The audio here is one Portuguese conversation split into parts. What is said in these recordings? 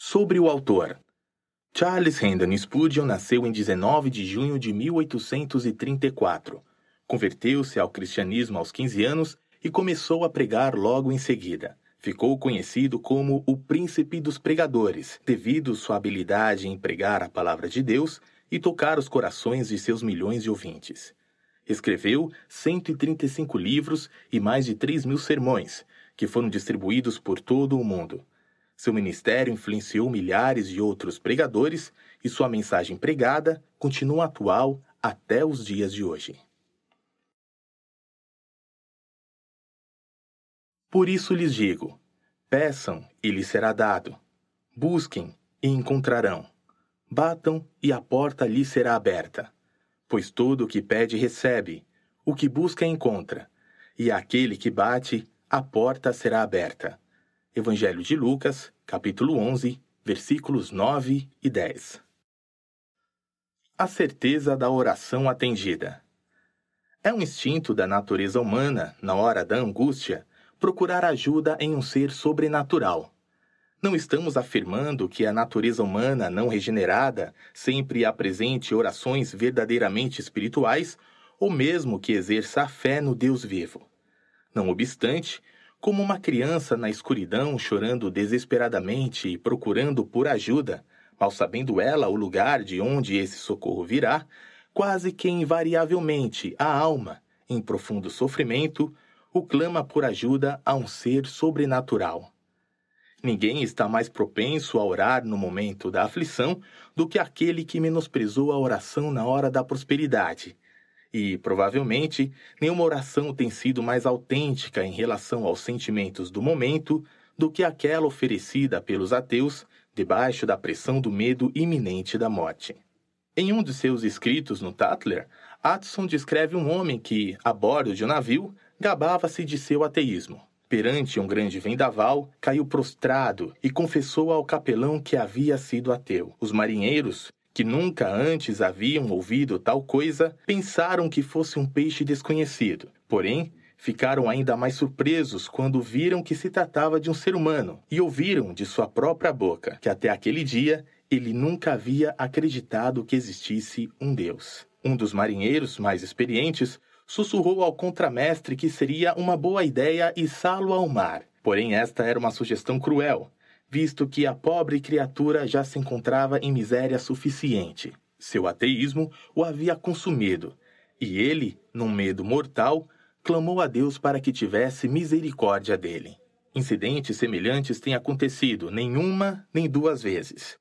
Sobre o autor. Charles Hendon Spurgeon nasceu em 19 de junho de 1834. Converteu-se ao cristianismo aos 15 anos e começou a pregar logo em seguida. Ficou conhecido como o Príncipe dos Pregadores, devido sua habilidade em pregar a palavra de Deus e tocar os corações de seus milhões de ouvintes. Escreveu 135 livros e mais de 3 mil sermões, que foram distribuídos por todo o mundo. Seu ministério influenciou milhares de outros pregadores e sua mensagem pregada continua atual até os dias de hoje. Por isso lhes digo: peçam e lhes será dado, busquem e encontrarão, batam e a porta lhes será aberta. Pois todo o que pede recebe, o que busca encontra, e aquele que bate, a porta será aberta. Evangelho de Lucas, capítulo 11, versículos 9 e 10. A certeza da oração atendida. É um instinto da natureza humana, na hora da angústia, procurar ajuda em um ser sobrenatural. Não estamos afirmando que a natureza humana não regenerada sempre apresente orações verdadeiramente espirituais ou mesmo que exerça a fé no Deus vivo. Não obstante, como uma criança na escuridão chorando desesperadamente e procurando por ajuda, mal sabendo ela o lugar de onde esse socorro virá, quase que invariavelmente a alma, em profundo sofrimento, o clama por ajuda a um ser sobrenatural. Ninguém está mais propenso a orar no momento da aflição do que aquele que menosprezou a oração na hora da prosperidade e, provavelmente, nenhuma oração tem sido mais autêntica em relação aos sentimentos do momento do que aquela oferecida pelos ateus debaixo da pressão do medo iminente da morte. Em um de seus escritos no Tatler, Atson descreve um homem que, a bordo de um navio, gabava-se de seu ateísmo. Perante um grande vendaval, caiu prostrado e confessou ao capelão que havia sido ateu. Os marinheiros, que nunca antes haviam ouvido tal coisa, pensaram que fosse um peixe desconhecido. Porém, ficaram ainda mais surpresos quando viram que se tratava de um ser humano e ouviram de sua própria boca que até aquele dia ele nunca havia acreditado que existisse um Deus. Um dos marinheiros mais experientes sussurrou ao contramestre que seria uma boa ideia içá-lo ao mar. Porém, esta era uma sugestão cruel, visto que a pobre criatura já se encontrava em miséria suficiente. Seu ateísmo o havia consumido, e ele, num medo mortal, clamou a Deus para que tivesse misericórdia dele. Incidentes semelhantes têm acontecido nenhuma nem duas vezes.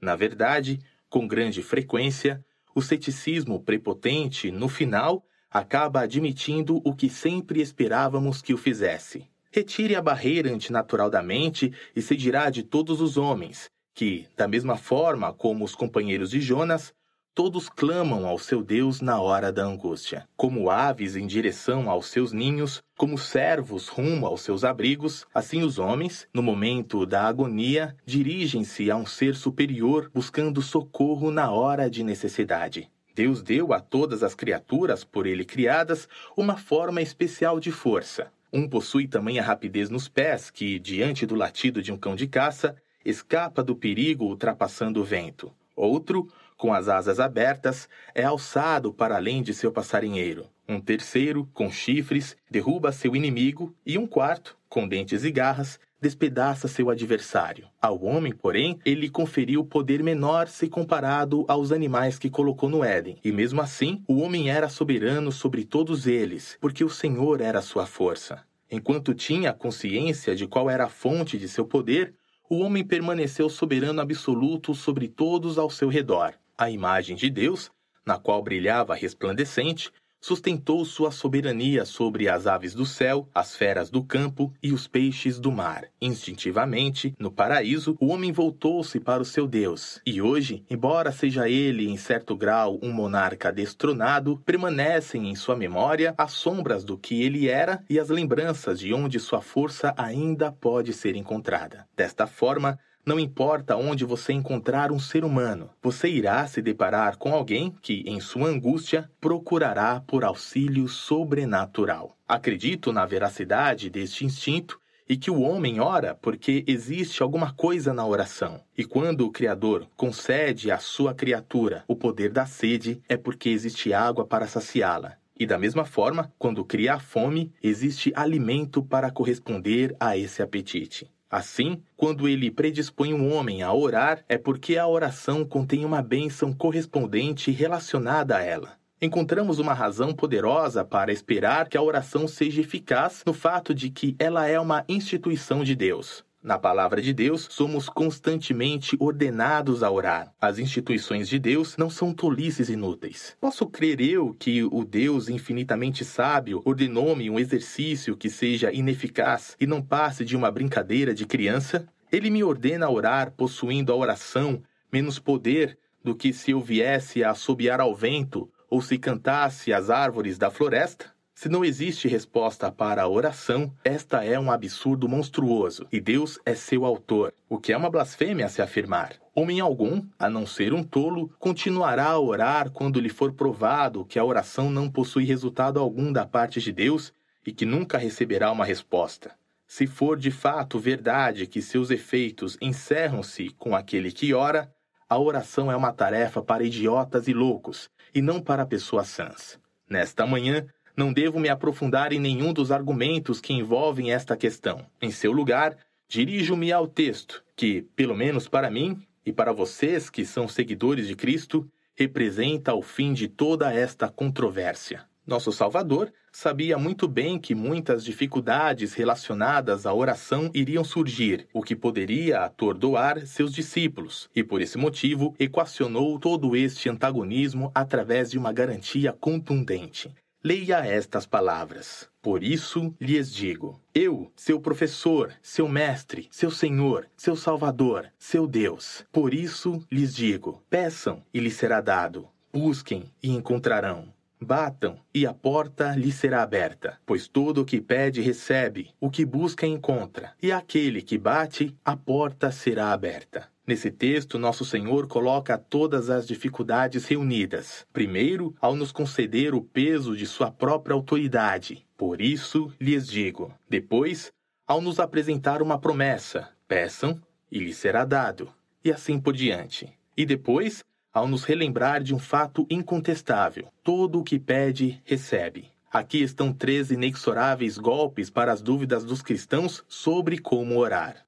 Na verdade, com grande frequência, o ceticismo prepotente, no final, acaba admitindo o que sempre esperávamos que o fizesse. Retire a barreira antinatural da mente e se dirá de todos os homens, que, da mesma forma como os companheiros de Jonas, todos clamam ao seu Deus na hora da angústia. Como aves em direção aos seus ninhos, como servos rumo aos seus abrigos, assim os homens, no momento da agonia, dirigem-se a um ser superior buscando socorro na hora de necessidade. Deus deu a todas as criaturas por ele criadas uma forma especial de força, um possui tamanha rapidez nos pés que, diante do latido de um cão de caça, escapa do perigo ultrapassando o vento. Outro, com as asas abertas, é alçado para além de seu passarinheiro. Um terceiro, com chifres, derruba seu inimigo. E um quarto, com dentes e garras, despedaça seu adversário. Ao homem, porém, ele conferiu poder menor se comparado aos animais que colocou no Éden. E mesmo assim, o homem era soberano sobre todos eles, porque o Senhor era sua força. Enquanto tinha consciência de qual era a fonte de seu poder, o homem permaneceu soberano absoluto sobre todos ao seu redor. A imagem de Deus, na qual brilhava resplandecente, sustentou sua soberania sobre as aves do céu, as feras do campo e os peixes do mar. Instintivamente, no paraíso, o homem voltou-se para o seu Deus, e hoje, embora seja ele em certo grau um monarca destronado, permanecem em sua memória as sombras do que ele era e as lembranças de onde sua força ainda pode ser encontrada. Desta forma, não importa onde você encontrar um ser humano, você irá se deparar com alguém que, em sua angústia, procurará por auxílio sobrenatural. Acredito na veracidade deste instinto e que o homem ora porque existe alguma coisa na oração. E quando o Criador concede à sua criatura o poder da sede, é porque existe água para saciá-la. E da mesma forma, quando cria a fome, existe alimento para corresponder a esse apetite. Assim, quando ele predispõe um homem a orar, é porque a oração contém uma bênção correspondente relacionada a ela. Encontramos uma razão poderosa para esperar que a oração seja eficaz no fato de que ela é uma instituição de Deus. Na palavra de Deus, somos constantemente ordenados a orar. As instituições de Deus não são tolices inúteis. Posso crer eu que o Deus infinitamente sábio ordenou-me um exercício que seja ineficaz e não passe de uma brincadeira de criança? Ele me ordena a orar possuindo a oração menos poder do que se eu viesse a assobiar ao vento ou se cantasse às árvores da floresta? Se não existe resposta para a oração, esta é um absurdo monstruoso, e Deus é seu autor, o que é uma blasfêmia se afirmar. Homem algum, a não ser um tolo, continuará a orar quando lhe for provado que a oração não possui resultado algum da parte de Deus e que nunca receberá uma resposta. Se for de fato verdade que seus efeitos encerram-se com aquele que ora, a oração é uma tarefa para idiotas e loucos, e não para pessoas sãs. Nesta manhã, não devo me aprofundar em nenhum dos argumentos que envolvem esta questão. Em seu lugar, dirijo-me ao texto, que, pelo menos para mim e para vocês que são seguidores de Cristo, representa o fim de toda esta controvérsia. Nosso Salvador sabia muito bem que muitas dificuldades relacionadas à oração iriam surgir, o que poderia atordoar seus discípulos, e por esse motivo equacionou todo este antagonismo através de uma garantia contundente. Leia estas palavras. Por isso lhes digo: Eu, seu professor, seu mestre, seu senhor, seu salvador, seu Deus. Por isso lhes digo: Peçam e lhes será dado. Busquem e encontrarão. Batam, e a porta lhes será aberta, pois todo o que pede recebe, o que busca encontra, e aquele que bate, a porta será aberta. Nesse texto, Nosso Senhor coloca todas as dificuldades reunidas. Primeiro, ao nos conceder o peso de Sua própria autoridade. Por isso lhes digo. Depois, ao nos apresentar uma promessa, peçam e lhes será dado. E assim por diante. E depois, ao nos relembrar de um fato incontestável: todo o que pede, recebe. Aqui estão três inexoráveis golpes para as dúvidas dos cristãos sobre como orar.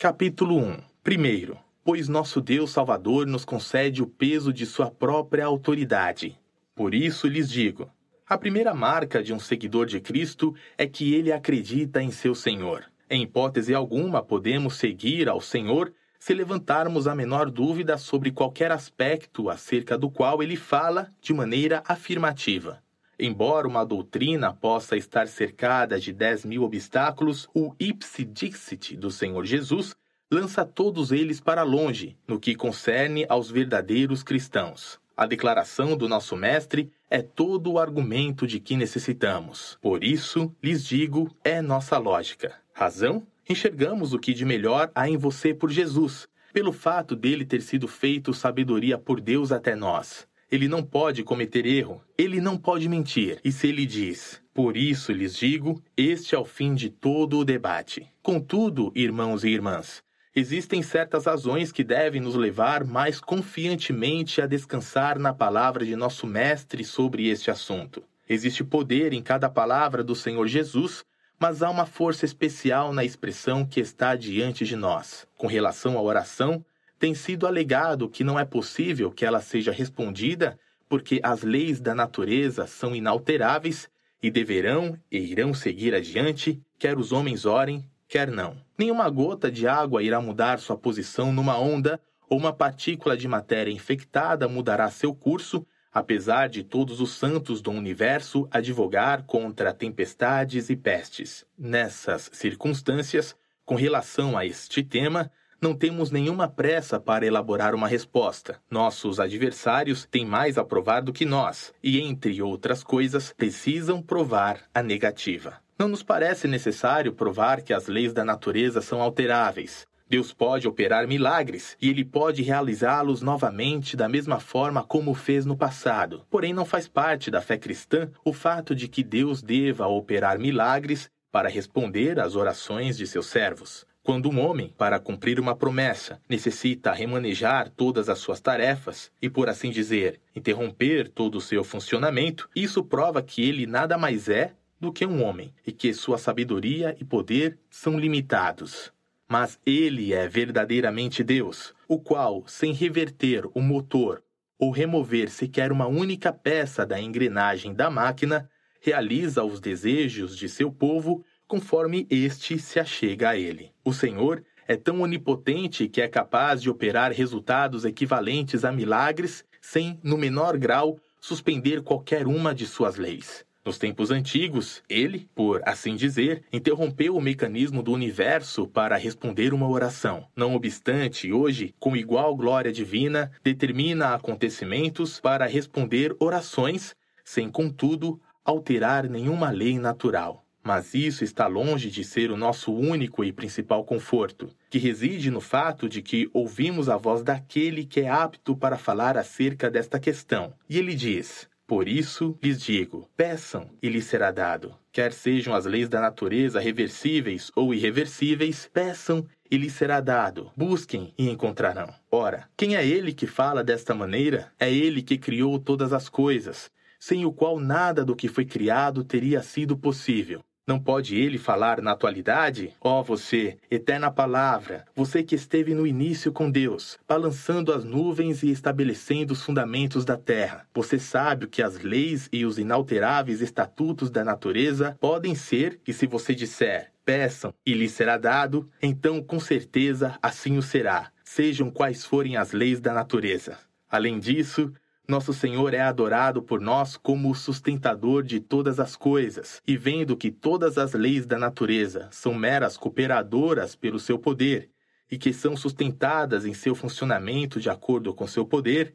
Capítulo 1 Primeiro, pois nosso Deus Salvador nos concede o peso de sua própria autoridade. Por isso lhes digo: a primeira marca de um seguidor de Cristo é que ele acredita em seu Senhor. Em hipótese alguma, podemos seguir ao Senhor se levantarmos a menor dúvida sobre qualquer aspecto acerca do qual ele fala de maneira afirmativa. Embora uma doutrina possa estar cercada de 10 mil obstáculos, o ipsi dixit do Senhor Jesus lança todos eles para longe no que concerne aos verdadeiros cristãos. A declaração do nosso Mestre é todo o argumento de que necessitamos. Por isso, lhes digo, é nossa lógica. Razão? Enxergamos o que de melhor há em você por Jesus, pelo fato dele ter sido feito sabedoria por Deus até nós. Ele não pode cometer erro, ele não pode mentir. E se ele diz, por isso lhes digo, este é o fim de todo o debate. Contudo, irmãos e irmãs, existem certas razões que devem nos levar mais confiantemente a descansar na palavra de nosso Mestre sobre este assunto. Existe poder em cada palavra do Senhor Jesus, mas há uma força especial na expressão que está diante de nós. Com relação à oração, tem sido alegado que não é possível que ela seja respondida porque as leis da natureza são inalteráveis e deverão e irão seguir adiante, quer os homens orem, quer não. Nenhuma gota de água irá mudar sua posição numa onda, ou uma partícula de matéria infectada mudará seu curso, apesar de todos os santos do universo advogar contra tempestades e pestes. Nessas circunstâncias, com relação a este tema, não temos nenhuma pressa para elaborar uma resposta. Nossos adversários têm mais a provar do que nós e, entre outras coisas, precisam provar a negativa. Não nos parece necessário provar que as leis da natureza são alteráveis. Deus pode operar milagres e ele pode realizá-los novamente da mesma forma como fez no passado. Porém, não faz parte da fé cristã o fato de que Deus deva operar milagres para responder às orações de seus servos. Quando um homem, para cumprir uma promessa, necessita remanejar todas as suas tarefas e, por assim dizer, interromper todo o seu funcionamento, isso prova que ele nada mais é do que um homem e que sua sabedoria e poder são limitados. Mas ele é verdadeiramente Deus, o qual, sem reverter o motor ou remover sequer uma única peça da engrenagem da máquina, realiza os desejos de seu povo conforme este se achega a ele. O Senhor é tão onipotente que é capaz de operar resultados equivalentes a milagres sem, no menor grau, suspender qualquer uma de suas leis. Nos tempos antigos, ele, por assim dizer, interrompeu o mecanismo do universo para responder uma oração. Não obstante, hoje, com igual glória divina, determina acontecimentos para responder orações, sem, contudo, alterar nenhuma lei natural. Mas isso está longe de ser o nosso único e principal conforto, que reside no fato de que ouvimos a voz daquele que é apto para falar acerca desta questão. E ele diz: por isso lhes digo: peçam e lhes será dado. Quer sejam as leis da natureza reversíveis ou irreversíveis, peçam e lhes será dado. Busquem e encontrarão. Ora, quem é ele que fala desta maneira? É ele que criou todas as coisas, sem o qual nada do que foi criado teria sido possível. Não pode ele falar na atualidade? Ó oh, você, eterna palavra, você que esteve no início com Deus, balançando as nuvens e estabelecendo os fundamentos da terra. Você sabe que as leis e os inalteráveis estatutos da natureza podem ser, e se você disser, peçam e lhe será dado, então com certeza assim o será, sejam quais forem as leis da natureza. Além disso, nosso Senhor é adorado por nós como o sustentador de todas as coisas, e vendo que todas as leis da natureza são meras cooperadoras pelo seu poder, e que são sustentadas em seu funcionamento de acordo com seu poder,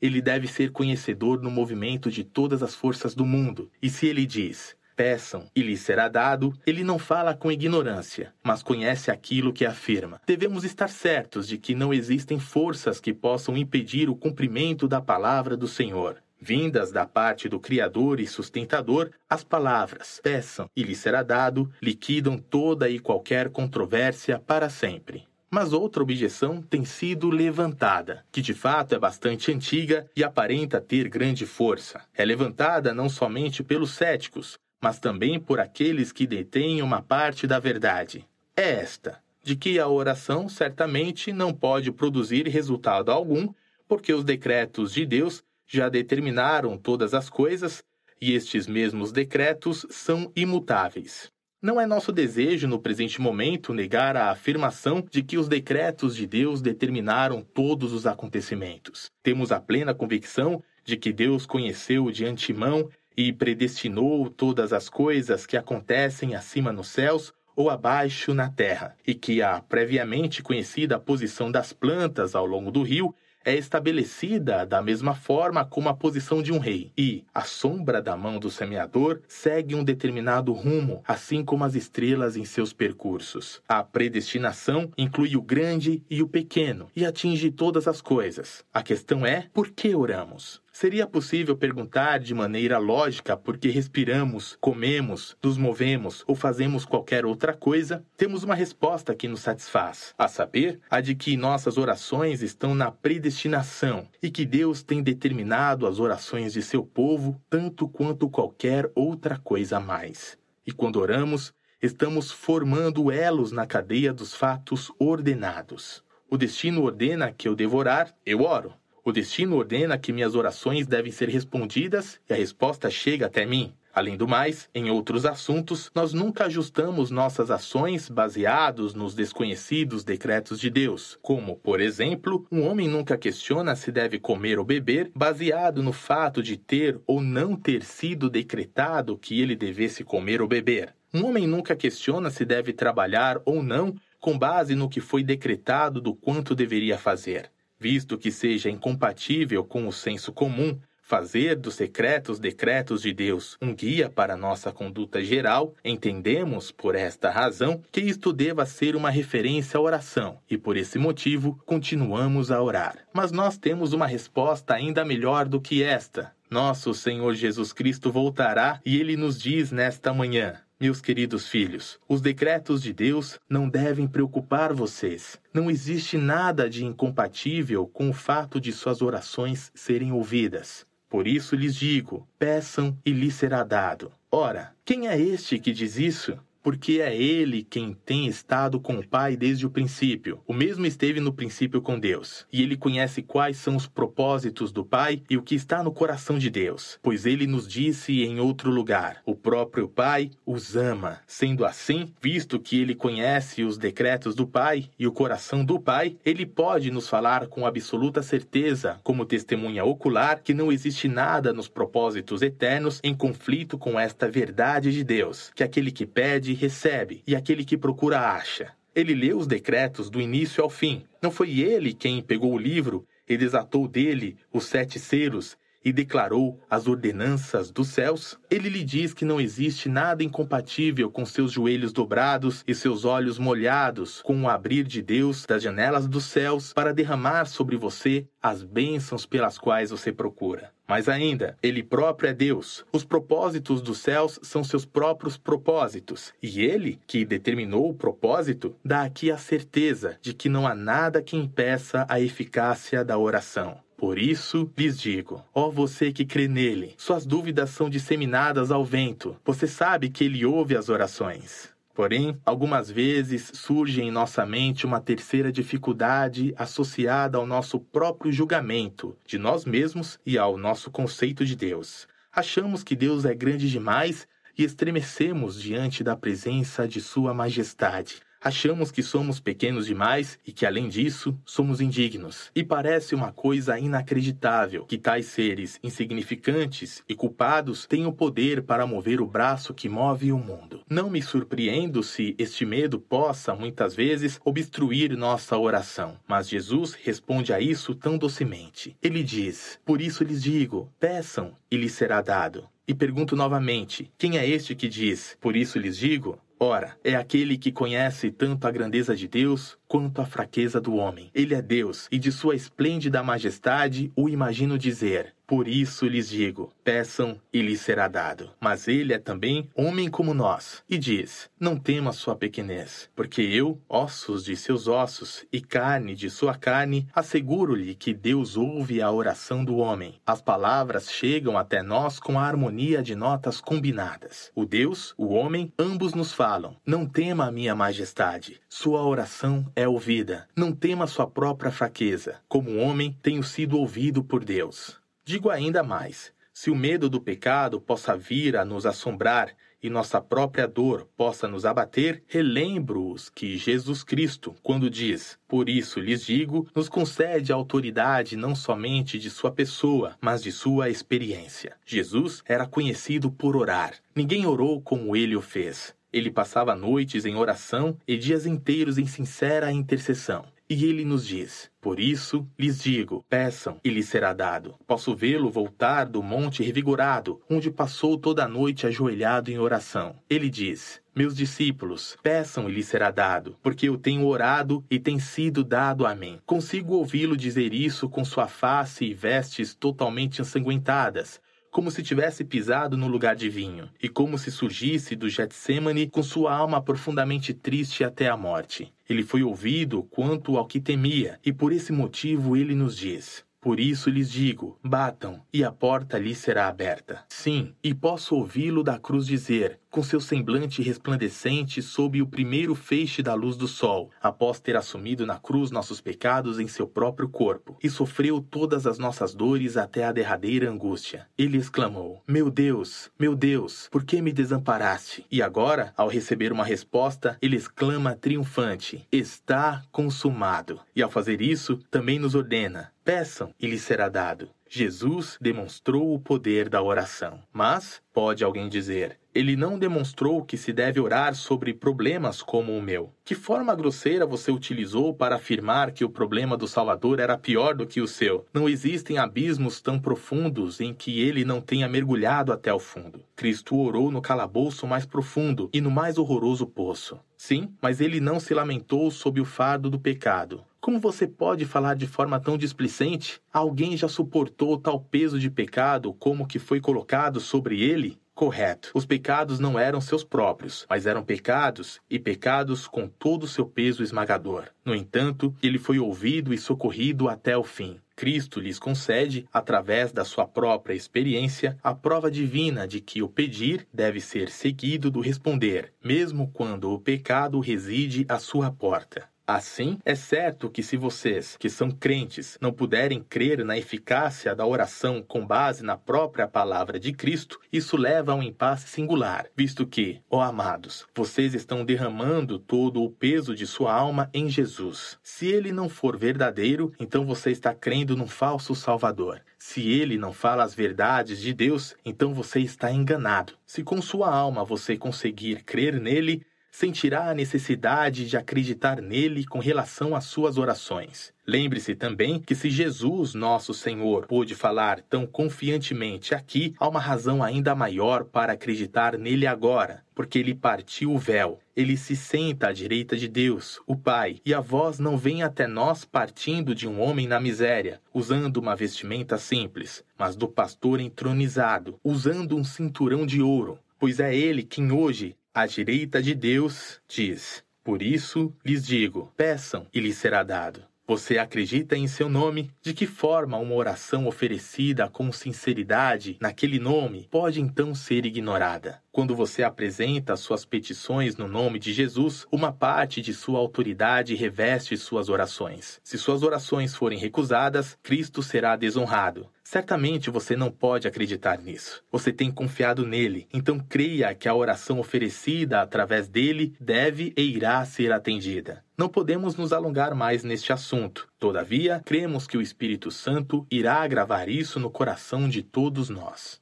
ele deve ser conhecedor no movimento de todas as forças do mundo. E se ele diz: peçam e lhe será dado, ele não fala com ignorância, mas conhece aquilo que afirma. Devemos estar certos de que não existem forças que possam impedir o cumprimento da palavra do Senhor. Vindas da parte do Criador e sustentador, as palavras peçam e lhe será dado, liquidam toda e qualquer controvérsia para sempre. Mas outra objeção tem sido levantada, que de fato é bastante antiga e aparenta ter grande força. É levantada não somente pelos céticos, mas também por aqueles que detêm uma parte da verdade. É esta, de que a oração certamente não pode produzir resultado algum, porque os decretos de Deus já determinaram todas as coisas, e estes mesmos decretos são imutáveis. Não é nosso desejo, no presente momento, negar a afirmação de que os decretos de Deus determinaram todos os acontecimentos. Temos a plena convicção de que Deus conheceu de antemão e predestinou todas as coisas que acontecem acima nos céus ou abaixo na terra, e que a previamente conhecida posição das plantas ao longo do rio é estabelecida da mesma forma como a posição de um rei, e a sombra da mão do semeador segue um determinado rumo, assim como as estrelas em seus percursos. A predestinação inclui o grande e o pequeno e atinge todas as coisas. A questão é por que oramos? Seria possível perguntar de maneira lógica por que respiramos, comemos, nos movemos ou fazemos qualquer outra coisa? Temos uma resposta que nos satisfaz, a saber, a de que nossas orações estão na predestinação e que Deus tem determinado as orações de seu povo tanto quanto qualquer outra coisa a mais. E quando oramos, estamos formando elos na cadeia dos fatos ordenados. O destino ordena que eu devorar, eu oro. O destino ordena que minhas orações devem ser respondidas e a resposta chega até mim. Além do mais, em outros assuntos, nós nunca ajustamos nossas ações baseados nos desconhecidos decretos de Deus, como, por exemplo, um homem nunca questiona se deve comer ou beber baseado no fato de ter ou não ter sido decretado que ele devesse comer ou beber. Um homem nunca questiona se deve trabalhar ou não com base no que foi decretado do quanto deveria fazer visto que seja incompatível com o senso comum fazer dos secretos decretos de Deus um guia para nossa conduta geral, entendemos, por esta razão, que isto deva ser uma referência à oração e, por esse motivo, continuamos a orar. Mas nós temos uma resposta ainda melhor do que esta. Nosso Senhor Jesus Cristo voltará e ele nos diz nesta manhã: meus queridos filhos, os decretos de Deus não devem preocupar vocês. Não existe nada de incompatível com o fato de suas orações serem ouvidas. Por isso lhes digo: peçam e lhes será dado. Ora, quem é este que diz isso? porque é ele quem tem estado com o Pai desde o princípio. O mesmo esteve no princípio com Deus, e ele conhece quais são os propósitos do Pai e o que está no coração de Deus, pois ele nos disse em outro lugar: o próprio Pai os ama. Sendo assim, visto que ele conhece os decretos do Pai e o coração do Pai, ele pode nos falar com absoluta certeza, como testemunha ocular, que não existe nada nos propósitos eternos em conflito com esta verdade de Deus, que aquele que pede pede, recebe, e aquele que procura, acha. Ele leu os decretos do início ao fim. Não foi ele quem pegou o livro e desatou dele os sete selos e declarou as ordenanças dos céus, ele lhe diz que não existe nada incompatível com seus joelhos dobrados e seus olhos molhados, com o abrir de Deus das janelas dos céus para derramar sobre você as bênçãos pelas quais você procura. Mas ainda, Ele próprio é Deus. Os propósitos dos céus são seus próprios propósitos. E Ele, que determinou o propósito, dá aqui a certeza de que não há nada que impeça a eficácia da oração. Por isso lhes digo: ó você que crê nele, suas dúvidas são disseminadas ao vento. Você sabe que ele ouve as orações. Porém, algumas vezes surge em nossa mente uma terceira dificuldade associada ao nosso próprio julgamento de nós mesmos e ao nosso conceito de Deus. Achamos que Deus é grande demais e estremecemos diante da presença de Sua Majestade. Achamos que somos pequenos demais e que, além disso, somos indignos. E parece uma coisa inacreditável que tais seres insignificantes e culpados tenham poder para mover o braço que move o mundo. Não me surpreendo se este medo possa, muitas vezes, obstruir nossa oração. Mas Jesus responde a isso tão docemente. Ele diz: Por isso lhes digo, peçam e lhes será dado. E pergunto novamente: quem é este que diz, por isso lhes digo, Ora, é aquele que conhece tanto a grandeza de Deus quanto a fraqueza do homem. Ele é Deus, e de sua esplêndida majestade o imagino dizer: por isso lhes digo: peçam e lhes será dado. Mas ele é também homem como nós, e diz: Não tema sua pequenez, porque eu, ossos de seus ossos e carne de sua carne, asseguro-lhe que Deus ouve a oração do homem. As palavras chegam até nós com a harmonia de notas combinadas. O Deus, o homem, ambos nos falam: Não tema a minha majestade, sua oração é ouvida. Não tema sua própria fraqueza. Como homem, tenho sido ouvido por Deus. Digo ainda mais: se o medo do pecado possa vir a nos assombrar e nossa própria dor possa nos abater, relembro-os que Jesus Cristo, quando diz, Por isso lhes digo, nos concede a autoridade não somente de sua pessoa, mas de sua experiência. Jesus era conhecido por orar. Ninguém orou como ele o fez. Ele passava noites em oração e dias inteiros em sincera intercessão. E ele nos diz: Por isso lhes digo: peçam, e lhes será dado. Posso vê-lo voltar do monte revigorado, onde passou toda a noite ajoelhado em oração. Ele diz: Meus discípulos, peçam e lhes será dado, porque eu tenho orado e tem sido dado a mim. Consigo ouvi-lo dizer isso com sua face e vestes totalmente ensanguentadas como se tivesse pisado no lugar de vinho, e como se surgisse do Getsemane com sua alma profundamente triste até a morte. Ele foi ouvido quanto ao que temia, e por esse motivo ele nos diz: por isso lhes digo: batam, e a porta lhes será aberta. Sim, e posso ouvi-lo da cruz dizer, com seu semblante resplandecente sob o primeiro feixe da luz do sol, após ter assumido na cruz nossos pecados em seu próprio corpo, e sofreu todas as nossas dores até a derradeira angústia. Ele exclamou: Meu Deus, meu Deus, por que me desamparaste? E agora, ao receber uma resposta, ele exclama triunfante: Está consumado. E ao fazer isso, também nos ordena: Peçam e lhes será dado. Jesus demonstrou o poder da oração. Mas, pode alguém dizer, ele não demonstrou que se deve orar sobre problemas como o meu. Que forma grosseira você utilizou para afirmar que o problema do Salvador era pior do que o seu? Não existem abismos tão profundos em que ele não tenha mergulhado até o fundo. Cristo orou no calabouço mais profundo e no mais horroroso poço. Sim, mas ele não se lamentou sob o fardo do pecado. Como você pode falar de forma tão displicente? Alguém já suportou tal peso de pecado como que foi colocado sobre ele? Correto. Os pecados não eram seus próprios, mas eram pecados e pecados com todo o seu peso esmagador. No entanto, ele foi ouvido e socorrido até o fim. Cristo lhes concede, através da sua própria experiência, a prova divina de que o pedir deve ser seguido do responder, mesmo quando o pecado reside à sua porta. Assim, é certo que se vocês, que são crentes, não puderem crer na eficácia da oração com base na própria palavra de Cristo, isso leva a um impasse singular, visto que, ó oh amados, vocês estão derramando todo o peso de sua alma em Jesus. Se ele não for verdadeiro, então você está crendo num falso Salvador. Se ele não fala as verdades de Deus, então você está enganado. Se com sua alma você conseguir crer nele, sentirá a necessidade de acreditar nele com relação às suas orações. Lembre-se também que se Jesus, nosso Senhor, pôde falar tão confiantemente aqui, há uma razão ainda maior para acreditar nele agora, porque ele partiu o véu. Ele se senta à direita de Deus, o Pai, e a voz não vem até nós partindo de um homem na miséria, usando uma vestimenta simples, mas do pastor entronizado, usando um cinturão de ouro. Pois é ele quem hoje à direita de Deus, diz: Por isso lhes digo: peçam e lhes será dado. Você acredita em seu nome? De que forma uma oração oferecida com sinceridade naquele nome pode então ser ignorada? Quando você apresenta suas petições no nome de Jesus, uma parte de sua autoridade reveste suas orações. Se suas orações forem recusadas, Cristo será desonrado. Certamente você não pode acreditar nisso. Você tem confiado nele, então creia que a oração oferecida através dele deve e irá ser atendida não podemos nos alongar mais neste assunto. Todavia, cremos que o Espírito Santo irá agravar isso no coração de todos nós.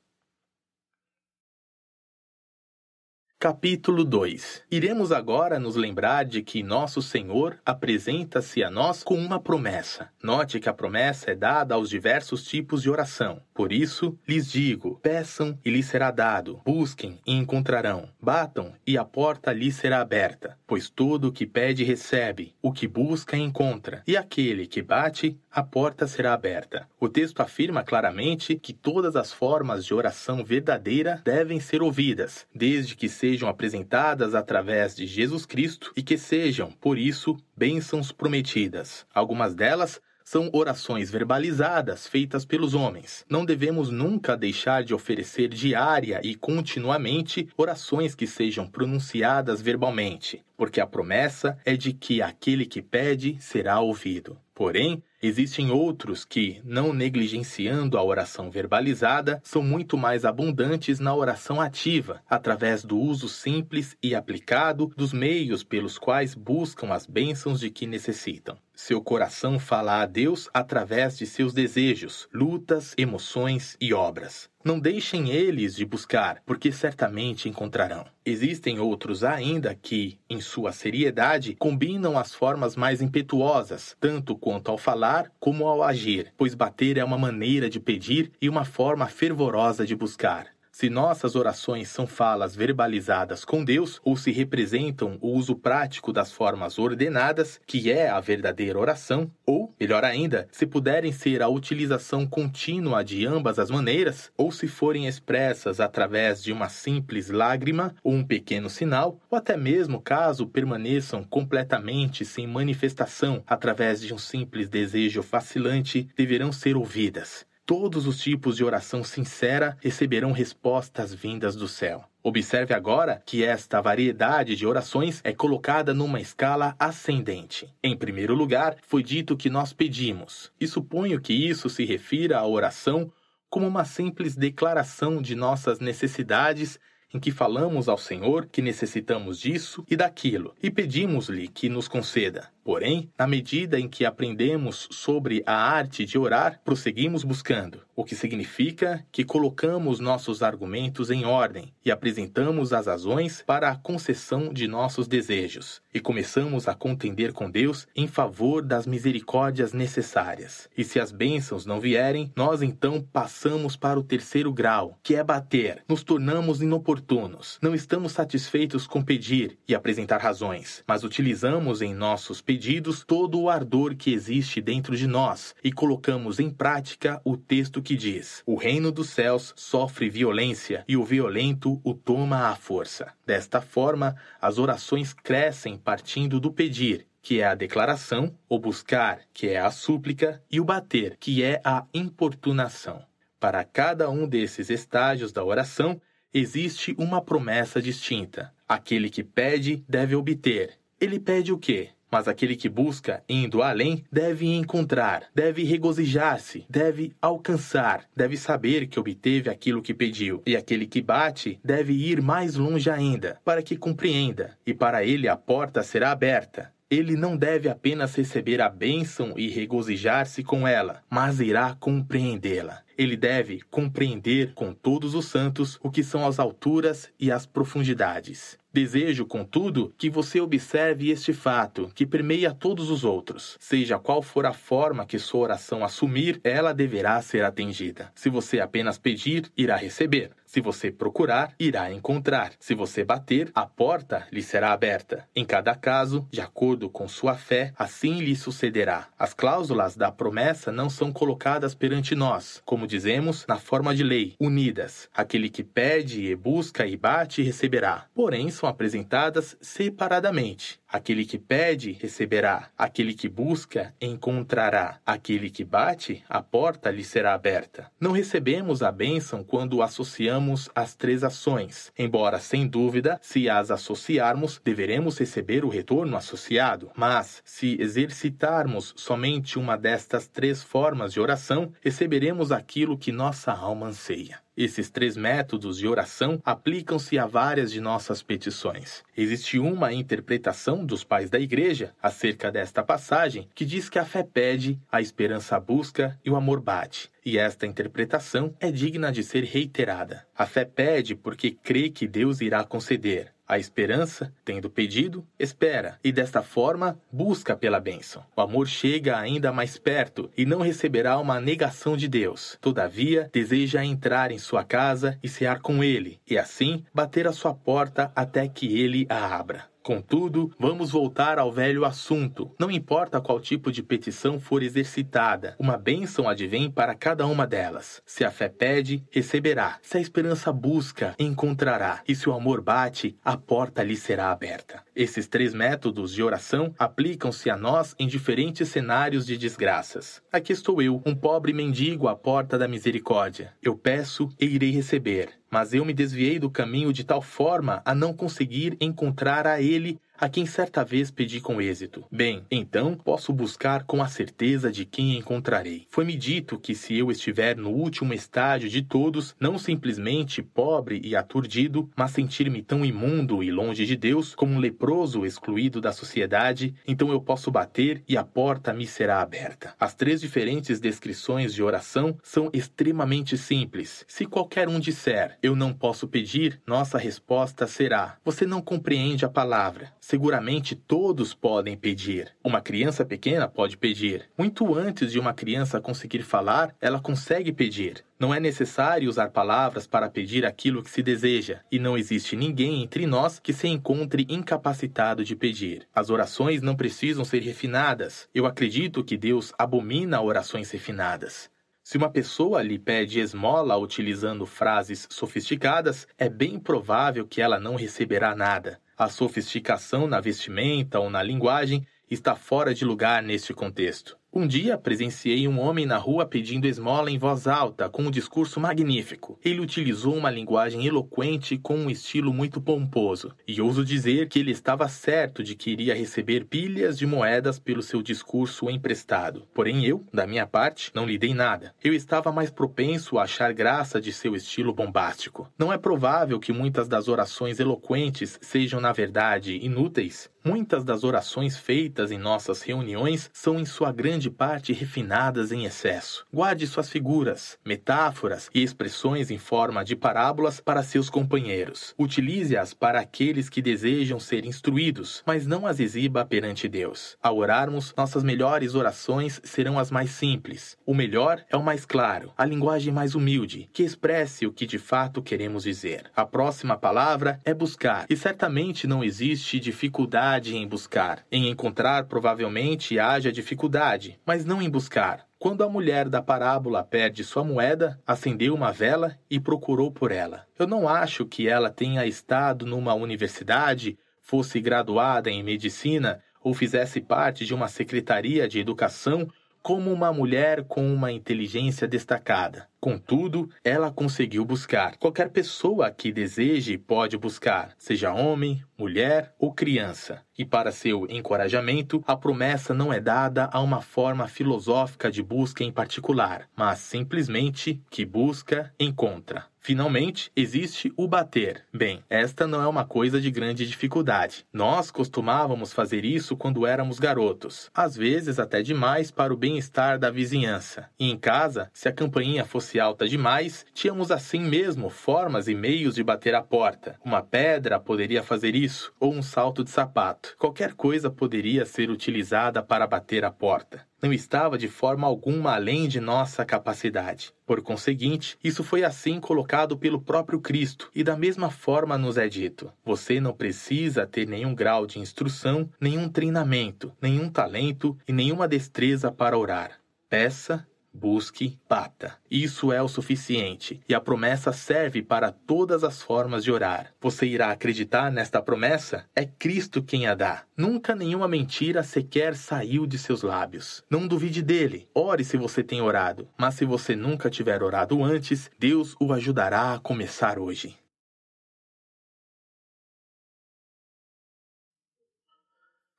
Capítulo 2 Iremos agora nos lembrar de que nosso Senhor apresenta-se a nós com uma promessa. Note que a promessa é dada aos diversos tipos de oração. Por isso, lhes digo: peçam e lhes será dado, busquem e encontrarão, batam e a porta lhes será aberta. Pois todo o que pede recebe, o que busca encontra, e aquele que bate, a porta será aberta. O texto afirma claramente que todas as formas de oração verdadeira devem ser ouvidas, desde que sejam sejam apresentadas através de Jesus Cristo e que sejam, por isso, bênçãos prometidas. Algumas delas são orações verbalizadas feitas pelos homens. Não devemos nunca deixar de oferecer diária e continuamente orações que sejam pronunciadas verbalmente, porque a promessa é de que aquele que pede será ouvido. Porém, existem outros que, não negligenciando a oração verbalizada, são muito mais abundantes na oração ativa, através do uso simples e aplicado dos meios pelos quais buscam as bênçãos de que necessitam. Seu coração fala a Deus através de seus desejos, lutas, emoções e obras. Não deixem eles de buscar, porque certamente encontrarão. Existem outros ainda que, em sua seriedade, combinam as formas mais impetuosas, tanto quanto ao falar como ao agir, pois bater é uma maneira de pedir e uma forma fervorosa de buscar. Se nossas orações são falas verbalizadas com Deus ou se representam o uso prático das formas ordenadas, que é a verdadeira oração, ou, melhor ainda, se puderem ser a utilização contínua de ambas as maneiras, ou se forem expressas através de uma simples lágrima ou um pequeno sinal, ou até mesmo caso permaneçam completamente sem manifestação através de um simples desejo vacilante, deverão ser ouvidas todos os tipos de oração sincera receberão respostas vindas do céu. Observe agora que esta variedade de orações é colocada numa escala ascendente. Em primeiro lugar, foi dito que nós pedimos, e suponho que isso se refira à oração como uma simples declaração de nossas necessidades em que falamos ao Senhor que necessitamos disso e daquilo e pedimos-lhe que nos conceda. Porém, na medida em que aprendemos sobre a arte de orar, prosseguimos buscando o que significa que colocamos nossos argumentos em ordem e apresentamos as razões para a concessão de nossos desejos, e começamos a contender com Deus em favor das misericórdias necessárias. E se as bênçãos não vierem, nós então passamos para o terceiro grau, que é bater, nos tornamos inoportunos, não estamos satisfeitos com pedir e apresentar razões, mas utilizamos em nossos pedidos todo o ardor que existe dentro de nós e colocamos em prática o texto que que diz: O reino dos céus sofre violência e o violento o toma à força. Desta forma, as orações crescem partindo do pedir, que é a declaração, o buscar, que é a súplica, e o bater, que é a importunação. Para cada um desses estágios da oração, existe uma promessa distinta. Aquele que pede deve obter. Ele pede o quê? Mas aquele que busca, indo além, deve encontrar, deve regozijar-se, deve alcançar, deve saber que obteve aquilo que pediu. E aquele que bate deve ir mais longe ainda, para que compreenda, e para ele a porta será aberta. Ele não deve apenas receber a bênção e regozijar-se com ela, mas irá compreendê-la. Ele deve compreender com todos os santos o que são as alturas e as profundidades. Desejo, contudo, que você observe este fato, que permeia todos os outros. Seja qual for a forma que sua oração assumir, ela deverá ser atingida. Se você apenas pedir, irá receber. Se você procurar, irá encontrar. Se você bater, a porta lhe será aberta. Em cada caso, de acordo com sua fé, assim lhe sucederá. As cláusulas da promessa não são colocadas perante nós, como dizemos, na forma de lei, unidas. Aquele que pede e busca e bate receberá. Porém, são apresentadas separadamente. Aquele que pede, receberá. Aquele que busca, encontrará. Aquele que bate, a porta lhe será aberta. Não recebemos a bênção quando associamos as três ações, embora, sem dúvida, se as associarmos, deveremos receber o retorno associado. Mas, se exercitarmos somente uma destas três formas de oração, receberemos aquilo que nossa alma anseia. Esses três métodos de oração aplicam-se a várias de nossas petições. Existe uma interpretação dos pais da igreja acerca desta passagem que diz que a fé pede, a esperança busca e o amor bate. E esta interpretação é digna de ser reiterada. A fé pede porque crê que Deus irá conceder. A esperança, tendo pedido, espera e desta forma busca pela bênção. O amor chega ainda mais perto e não receberá uma negação de Deus. Todavia, deseja entrar em sua casa e cear com ele, e assim bater a sua porta até que ele a abra. Contudo, vamos voltar ao velho assunto. Não importa qual tipo de petição for exercitada, uma bênção advém para cada uma delas. Se a fé pede, receberá. Se a esperança busca, encontrará. E se o amor bate, a porta lhe será aberta. Esses três métodos de oração aplicam-se a nós em diferentes cenários de desgraças. Aqui estou eu, um pobre mendigo à porta da misericórdia. Eu peço e irei receber mas eu me desviei do caminho de tal forma a não conseguir encontrar a ele a quem certa vez pedi com êxito: Bem, então posso buscar com a certeza de quem encontrarei. Foi-me dito que se eu estiver no último estágio de todos, não simplesmente pobre e aturdido, mas sentir-me tão imundo e longe de Deus como um leproso excluído da sociedade, então eu posso bater e a porta me será aberta. As três diferentes descrições de oração são extremamente simples. Se qualquer um disser: Eu não posso pedir, nossa resposta será: Você não compreende a palavra. Seguramente todos podem pedir. Uma criança pequena pode pedir. Muito antes de uma criança conseguir falar, ela consegue pedir. Não é necessário usar palavras para pedir aquilo que se deseja, e não existe ninguém entre nós que se encontre incapacitado de pedir. As orações não precisam ser refinadas. Eu acredito que Deus abomina orações refinadas. Se uma pessoa lhe pede esmola utilizando frases sofisticadas, é bem provável que ela não receberá nada. A sofisticação na vestimenta ou na linguagem está fora de lugar neste contexto. Um dia presenciei um homem na rua pedindo esmola em voz alta, com um discurso magnífico. Ele utilizou uma linguagem eloquente com um estilo muito pomposo, e ouso dizer que ele estava certo de que iria receber pilhas de moedas pelo seu discurso emprestado. Porém, eu, da minha parte, não lhe dei nada. Eu estava mais propenso a achar graça de seu estilo bombástico. Não é provável que muitas das orações eloquentes sejam, na verdade, inúteis. Muitas das orações feitas em nossas reuniões são, em sua grande grande parte refinadas em excesso. Guarde suas figuras, metáforas e expressões em forma de parábolas para seus companheiros. Utilize-as para aqueles que desejam ser instruídos, mas não as exiba perante Deus. Ao orarmos, nossas melhores orações serão as mais simples. O melhor é o mais claro, a linguagem mais humilde, que expresse o que de fato queremos dizer. A próxima palavra é buscar, e certamente não existe dificuldade em buscar. Em encontrar, provavelmente haja dificuldade pede, mas não em buscar. Quando a mulher da parábola perde sua moeda, acendeu uma vela e procurou por ela. Eu não acho que ela tenha estado numa universidade, fosse graduada em medicina ou fizesse parte de uma secretaria de educação como uma mulher com uma inteligência destacada. Contudo, ela conseguiu buscar. Qualquer pessoa que deseje pode buscar, seja homem, mulher ou criança. E para seu encorajamento, a promessa não é dada a uma forma filosófica de busca em particular, mas simplesmente que busca, encontra. Finalmente, existe o bater. Bem, esta não é uma coisa de grande dificuldade. Nós costumávamos fazer isso quando éramos garotos, às vezes até demais para o bem-estar da vizinhança. E em casa, se a campainha fosse alta demais, tínhamos assim mesmo formas e meios de bater a porta. Uma pedra poderia fazer isso, ou um salto de sapato. Qualquer coisa poderia ser utilizada para bater a porta não estava de forma alguma além de nossa capacidade. Por conseguinte, isso foi assim colocado pelo próprio Cristo, e da mesma forma nos é dito: você não precisa ter nenhum grau de instrução, nenhum treinamento, nenhum talento e nenhuma destreza para orar. Peça Busque, bata. Isso é o suficiente, e a promessa serve para todas as formas de orar. Você irá acreditar nesta promessa? É Cristo quem a dá. Nunca nenhuma mentira sequer saiu de seus lábios. Não duvide dele. Ore se você tem orado, mas se você nunca tiver orado antes, Deus o ajudará a começar hoje.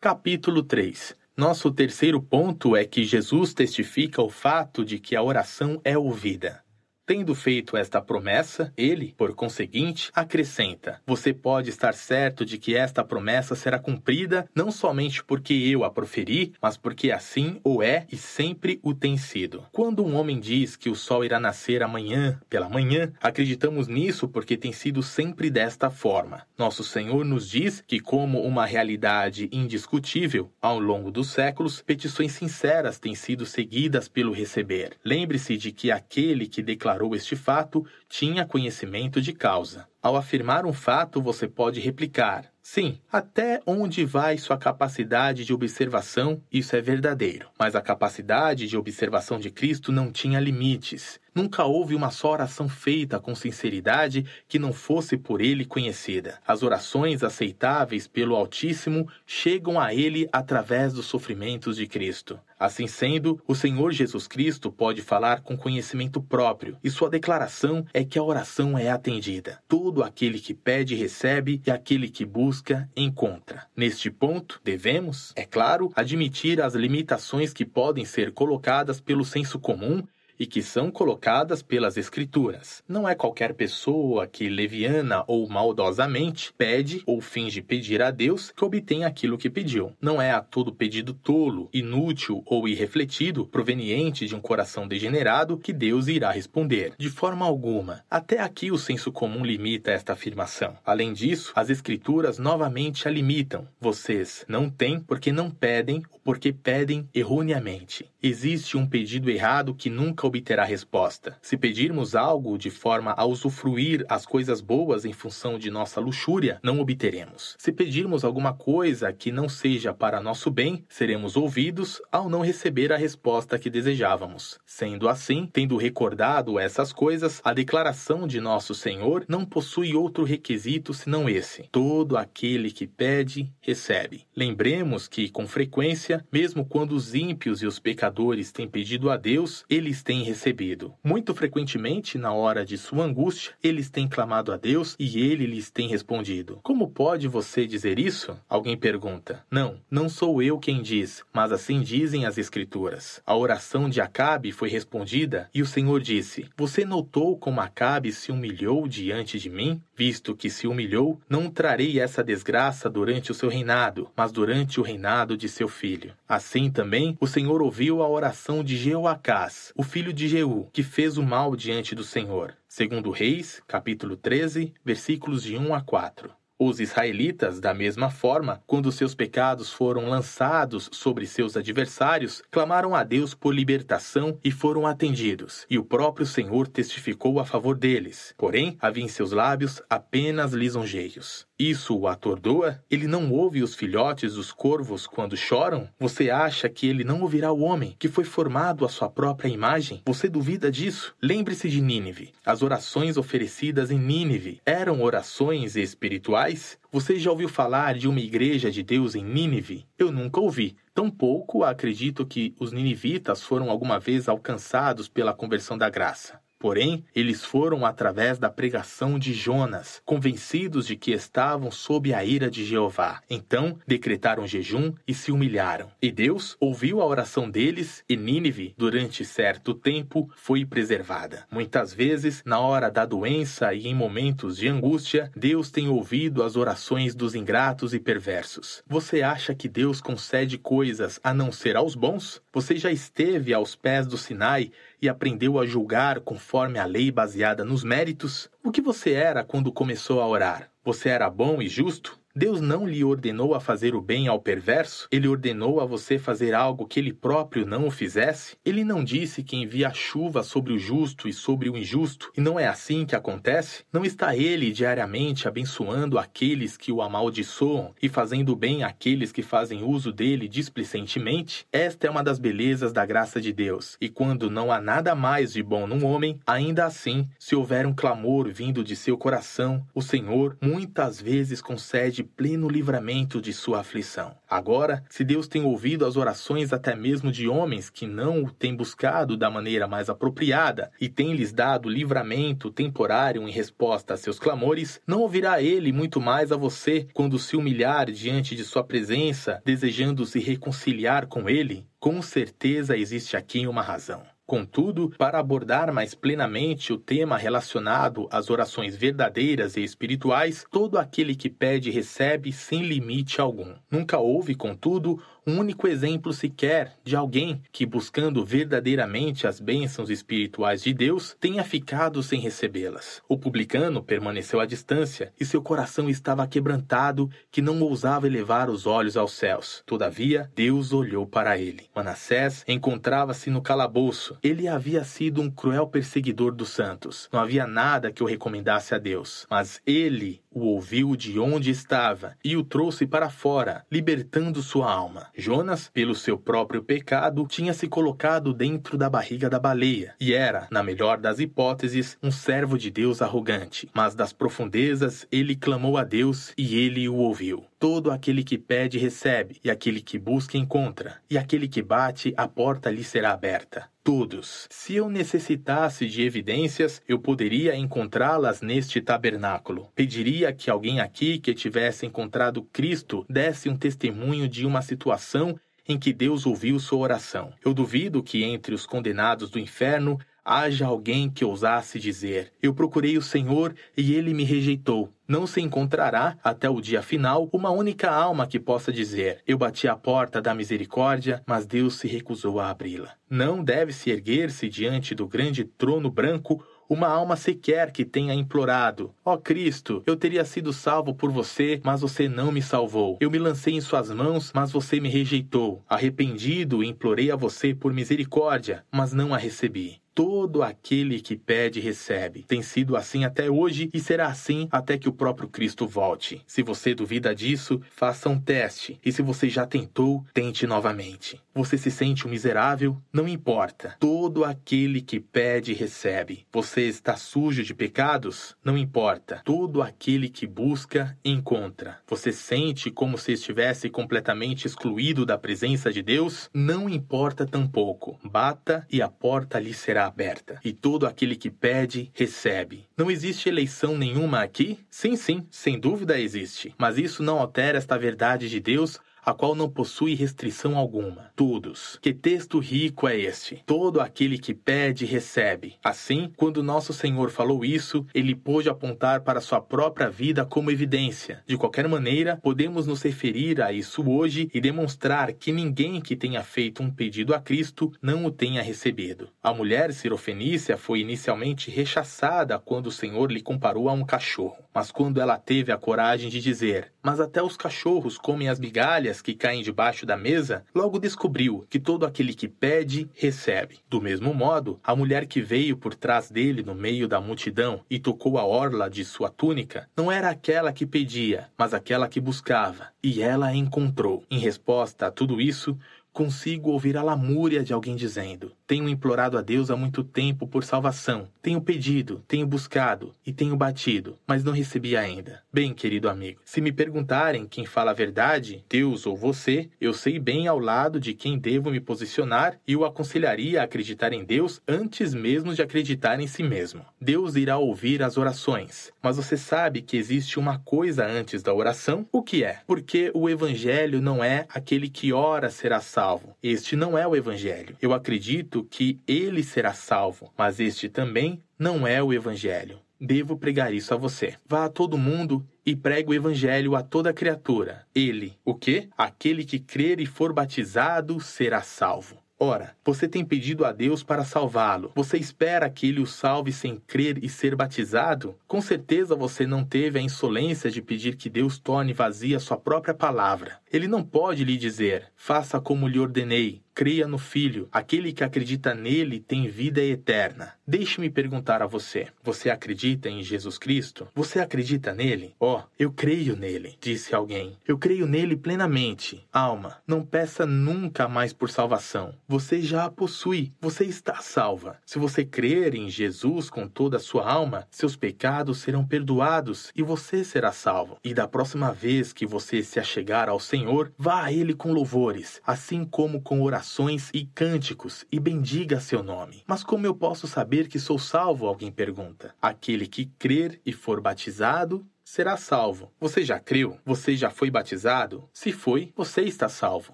Capítulo 3 nosso terceiro ponto é que Jesus testifica o fato de que a oração é ouvida. Tendo feito esta promessa, ele, por conseguinte, acrescenta: Você pode estar certo de que esta promessa será cumprida não somente porque eu a proferi, mas porque assim o é e sempre o tem sido. Quando um homem diz que o sol irá nascer amanhã, pela manhã, acreditamos nisso porque tem sido sempre desta forma. Nosso Senhor nos diz que, como uma realidade indiscutível, ao longo dos séculos, petições sinceras têm sido seguidas pelo receber. Lembre-se de que aquele que declarou declarou este fato tinha conhecimento de causa. Ao afirmar um fato, você pode replicar: Sim, até onde vai sua capacidade de observação, isso é verdadeiro. Mas a capacidade de observação de Cristo não tinha limites. Nunca houve uma só oração feita com sinceridade que não fosse por ele conhecida. As orações aceitáveis pelo Altíssimo chegam a ele através dos sofrimentos de Cristo. Assim sendo, o Senhor Jesus Cristo pode falar com conhecimento próprio, e sua declaração é que a oração é atendida. Todo aquele que pede recebe, e aquele que busca encontra. Neste ponto, devemos, é claro, admitir as limitações que podem ser colocadas pelo senso comum e que são colocadas pelas Escrituras. Não é qualquer pessoa que, leviana ou maldosamente, pede ou finge pedir a Deus que obtenha aquilo que pediu. Não é a todo pedido tolo, inútil ou irrefletido, proveniente de um coração degenerado, que Deus irá responder. De forma alguma. Até aqui o senso comum limita esta afirmação. Além disso, as Escrituras novamente a limitam. Vocês não têm porque não pedem ou porque pedem erroneamente. Existe um pedido errado que nunca obterá resposta. Se pedirmos algo de forma a usufruir as coisas boas em função de nossa luxúria, não obteremos. Se pedirmos alguma coisa que não seja para nosso bem, seremos ouvidos ao não receber a resposta que desejávamos. Sendo assim, tendo recordado essas coisas, a declaração de nosso Senhor não possui outro requisito senão esse: todo aquele que pede, recebe. Lembremos que, com frequência, mesmo quando os ímpios e os pecadores têm pedido a Deus, eles têm têm recebido. Muito frequentemente, na hora de sua angústia, eles têm clamado a Deus e ele lhes tem respondido. Como pode você dizer isso? Alguém pergunta. Não, não sou eu quem diz, mas assim dizem as Escrituras. A oração de Acabe foi respondida e o Senhor disse: Você notou como Acabe se humilhou diante de mim? Visto que se humilhou, não trarei essa desgraça durante o seu reinado, mas durante o reinado de seu filho. Assim também, o Senhor ouviu a oração de Jeoacás, o filho filho de Jeú, que fez o mal diante do Senhor, segundo Reis, capítulo 13, versículos de 1 a 4. Os israelitas, da mesma forma, quando seus pecados foram lançados sobre seus adversários, clamaram a Deus por libertação e foram atendidos, e o próprio Senhor testificou a favor deles. Porém, havia em seus lábios apenas lisonjeios. Isso o atordoa? Ele não ouve os filhotes dos corvos quando choram? Você acha que ele não ouvirá o homem que foi formado à sua própria imagem? Você duvida disso? Lembre-se de Nínive. As orações oferecidas em Nínive eram orações espirituais Aliás, você já ouviu falar de uma igreja de Deus em Nínive? Eu nunca ouvi. Tampouco acredito que os ninivitas foram alguma vez alcançados pela conversão da graça. Porém, eles foram através da pregação de Jonas, convencidos de que estavam sob a ira de Jeová. Então, decretaram jejum e se humilharam. E Deus ouviu a oração deles, e Nínive, durante certo tempo, foi preservada. Muitas vezes, na hora da doença e em momentos de angústia, Deus tem ouvido as orações dos ingratos e perversos. Você acha que Deus concede coisas a não ser aos bons? Você já esteve aos pés do Sinai e aprendeu a julgar conforme a lei baseada nos méritos? O que você era quando começou a orar? Você era bom e justo? Deus não lhe ordenou a fazer o bem ao perverso? Ele ordenou a você fazer algo que ele próprio não o fizesse? Ele não disse que envia chuva sobre o justo e sobre o injusto? E não é assim que acontece? Não está ele diariamente abençoando aqueles que o amaldiçoam e fazendo bem àqueles que fazem uso dele displicentemente? Esta é uma das belezas da graça de Deus. E quando não há nada mais de bom num homem, ainda assim, se houver um clamor vindo de seu coração, o Senhor muitas vezes concede pleno livramento de sua aflição. Agora, se Deus tem ouvido as orações até mesmo de homens que não o têm buscado da maneira mais apropriada e tem-lhes dado livramento temporário em resposta a seus clamores, não ouvirá ele muito mais a você quando se humilhar diante de sua presença, desejando se reconciliar com ele? Com certeza existe aqui uma razão. Contudo, para abordar mais plenamente o tema relacionado às orações verdadeiras e espirituais, todo aquele que pede recebe sem limite algum. Nunca houve, contudo, um único exemplo sequer de alguém que, buscando verdadeiramente as bênçãos espirituais de Deus, tenha ficado sem recebê-las. O publicano permaneceu à distância e seu coração estava quebrantado que não ousava elevar os olhos aos céus. Todavia, Deus olhou para ele. Manassés encontrava-se no calabouço. Ele havia sido um cruel perseguidor dos santos. Não havia nada que o recomendasse a Deus, mas ele o ouviu de onde estava e o trouxe para fora, libertando sua alma. Jonas, pelo seu próprio pecado, tinha se colocado dentro da barriga da baleia e era, na melhor das hipóteses, um servo de Deus arrogante. Mas das profundezas ele clamou a Deus e ele o ouviu. Todo aquele que pede, recebe, e aquele que busca, encontra, e aquele que bate, a porta lhe será aberta. Todos. Se eu necessitasse de evidências, eu poderia encontrá-las neste tabernáculo. Pediria que alguém aqui que tivesse encontrado Cristo desse um testemunho de uma situação em que Deus ouviu sua oração. Eu duvido que entre os condenados do inferno haja alguém que ousasse dizer: Eu procurei o Senhor e ele me rejeitou. Não se encontrará, até o dia final, uma única alma que possa dizer: Eu bati à porta da misericórdia, mas Deus se recusou a abri-la. Não deve-se erguer-se diante do grande trono branco uma alma sequer que tenha implorado: Ó oh Cristo, eu teria sido salvo por você, mas você não me salvou. Eu me lancei em suas mãos, mas você me rejeitou. Arrependido, implorei a você por misericórdia, mas não a recebi todo aquele que pede recebe. Tem sido assim até hoje e será assim até que o próprio Cristo volte. Se você duvida disso, faça um teste. E se você já tentou, tente novamente. Você se sente um miserável? Não importa. Todo aquele que pede recebe. Você está sujo de pecados? Não importa. Todo aquele que busca encontra. Você sente como se estivesse completamente excluído da presença de Deus? Não importa tampouco. Bata e a porta lhe será aberta, e todo aquele que pede, recebe. Não existe eleição nenhuma aqui? Sim, sim, sem dúvida existe. Mas isso não altera esta verdade de Deus a qual não possui restrição alguma. Todos. Que texto rico é este? Todo aquele que pede, recebe. Assim, quando nosso Senhor falou isso, ele pôde apontar para sua própria vida como evidência. De qualquer maneira, podemos nos referir a isso hoje e demonstrar que ninguém que tenha feito um pedido a Cristo não o tenha recebido. A mulher sirofenícia foi inicialmente rechaçada quando o Senhor lhe comparou a um cachorro. Mas quando ela teve a coragem de dizer: Mas até os cachorros comem as migalhas que caem debaixo da mesa, logo descobriu que todo aquele que pede, recebe. Do mesmo modo, a mulher que veio por trás dele no meio da multidão e tocou a orla de sua túnica, não era aquela que pedia, mas aquela que buscava, e ela a encontrou. Em resposta a tudo isso, Consigo ouvir a lamúria de alguém dizendo: Tenho implorado a Deus há muito tempo por salvação, tenho pedido, tenho buscado e tenho batido, mas não recebi ainda. Bem, querido amigo, se me perguntarem quem fala a verdade, Deus ou você, eu sei bem ao lado de quem devo me posicionar e o aconselharia a acreditar em Deus antes mesmo de acreditar em si mesmo. Deus irá ouvir as orações, mas você sabe que existe uma coisa antes da oração? O que é? Porque o evangelho não é aquele que ora será salvo salvo. Este não é o Evangelho. Eu acredito que ele será salvo, mas este também não é o Evangelho. Devo pregar isso a você. Vá a todo mundo e prega o evangelho a toda criatura. Ele, o quê? Aquele que crer e for batizado será salvo. Ora, você tem pedido a Deus para salvá-lo. Você espera que ele o salve sem crer e ser batizado? Com certeza você não teve a insolência de pedir que Deus torne vazia sua própria palavra. Ele não pode lhe dizer: faça como lhe ordenei, creia no Filho, aquele que acredita nele tem vida eterna. Deixe-me perguntar a você: você acredita em Jesus Cristo? Você acredita nele? Oh, eu creio nele, disse alguém. Eu creio nele plenamente. Alma, não peça nunca mais por salvação. Você já a possui, você está salva. Se você crer em Jesus com toda a sua alma, seus pecados serão perdoados e você será salvo. E da próxima vez que você se achegar ao Senhor, Senhor, vá a ele com louvores, assim como com orações e cânticos, e bendiga seu nome. Mas como eu posso saber que sou salvo? Alguém pergunta. Aquele que crer e for batizado será salvo. Você já creu? Você já foi batizado? Se foi, você está salvo.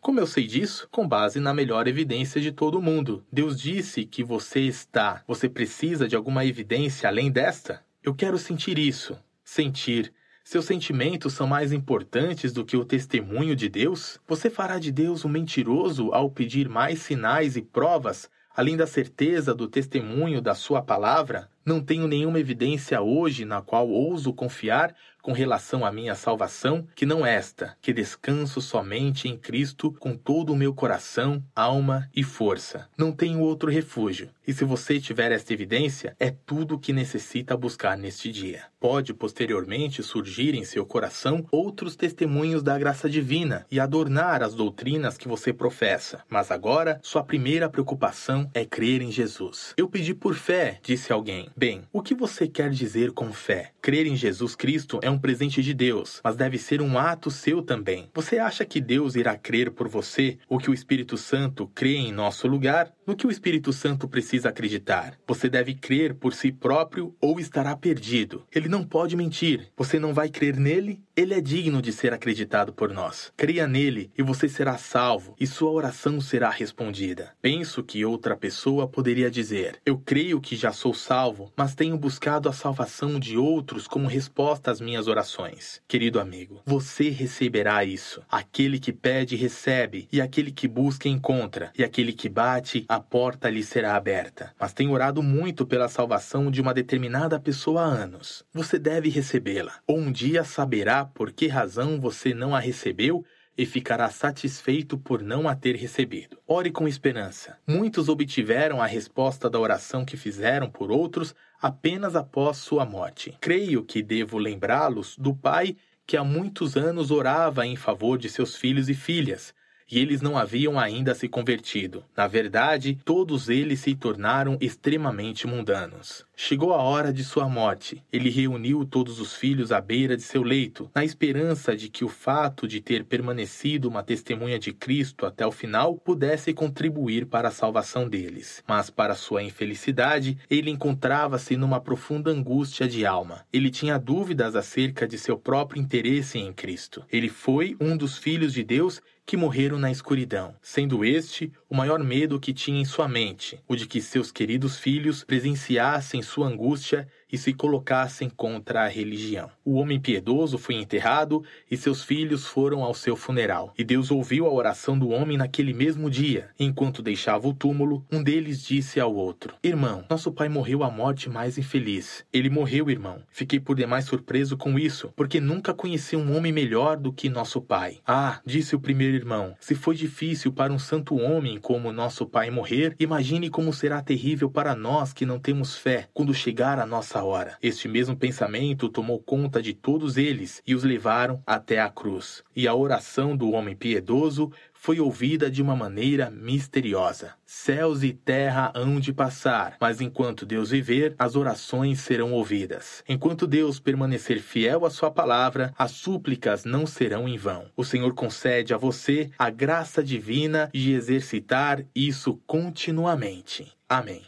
Como eu sei disso? Com base na melhor evidência de todo mundo. Deus disse que você está. Você precisa de alguma evidência além desta? Eu quero sentir isso. Sentir seus sentimentos são mais importantes do que o testemunho de Deus? Você fará de Deus um mentiroso ao pedir mais sinais e provas, além da certeza do testemunho da sua palavra? Não tenho nenhuma evidência hoje na qual ouso confiar com relação à minha salvação, que não esta, que descanso somente em Cristo com todo o meu coração, alma e força. Não tenho outro refúgio. E se você tiver esta evidência, é tudo o que necessita buscar neste dia. Pode posteriormente surgir em seu coração outros testemunhos da graça divina e adornar as doutrinas que você professa, mas agora sua primeira preocupação é crer em Jesus. Eu pedi por fé, disse alguém. Bem, o que você quer dizer com fé? Crer em Jesus Cristo é um um presente de Deus, mas deve ser um ato seu também. Você acha que Deus irá crer por você ou que o Espírito Santo crê em nosso lugar? No que o Espírito Santo precisa acreditar? Você deve crer por si próprio ou estará perdido. Ele não pode mentir. Você não vai crer nele? Ele é digno de ser acreditado por nós. Creia nele e você será salvo e sua oração será respondida. Penso que outra pessoa poderia dizer: Eu creio que já sou salvo, mas tenho buscado a salvação de outros como resposta às minhas orações. Querido amigo, você receberá isso. Aquele que pede, recebe, e aquele que busca, encontra, e aquele que bate, a porta lhe será aberta. Mas tenho orado muito pela salvação de uma determinada pessoa há anos. Você deve recebê-la, ou um dia saberá por que razão você não a recebeu e ficará satisfeito por não a ter recebido. Ore com esperança. Muitos obtiveram a resposta da oração que fizeram por outros apenas após sua morte. Creio que devo lembrá-los do pai que há muitos anos orava em favor de seus filhos e filhas, e eles não haviam ainda se convertido. Na verdade, todos eles se tornaram extremamente mundanos. Chegou a hora de sua morte. Ele reuniu todos os filhos à beira de seu leito, na esperança de que o fato de ter permanecido uma testemunha de Cristo até o final pudesse contribuir para a salvação deles. Mas, para sua infelicidade, ele encontrava-se numa profunda angústia de alma. Ele tinha dúvidas acerca de seu próprio interesse em Cristo. Ele foi um dos filhos de Deus que morreram na escuridão, sendo este o maior medo que tinha em sua mente, o de que seus queridos filhos presenciassem sua angústia e se colocassem contra a religião. O homem piedoso foi enterrado e seus filhos foram ao seu funeral. E Deus ouviu a oração do homem naquele mesmo dia. Enquanto deixava o túmulo, um deles disse ao outro: Irmão, nosso pai morreu a morte mais infeliz. Ele morreu, irmão. Fiquei por demais surpreso com isso, porque nunca conheci um homem melhor do que nosso pai. Ah, disse o primeiro irmão, se foi difícil para um santo homem como nosso pai morrer, imagine como será terrível para nós que não temos fé quando chegar a nossa hora. Este mesmo pensamento tomou conta de todos eles e os levaram até a cruz. E a oração do homem piedoso foi ouvida de uma maneira misteriosa. Céus e terra hão de passar, mas enquanto Deus viver, as orações serão ouvidas. Enquanto Deus permanecer fiel à sua palavra, as súplicas não serão em vão. O Senhor concede a você a graça divina de exercitar isso continuamente. Amém.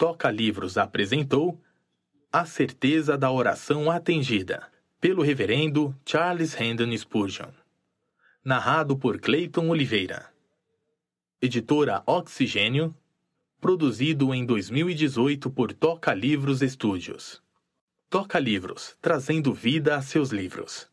Toca Livros apresentou A Certeza da Oração Atendida, pelo reverendo Charles Hendon Spurgeon. Narrado por Clayton Oliveira. Editora Oxigênio, produzido em 2018 por Toca Livros Estúdios. Toca Livros, trazendo vida a seus livros.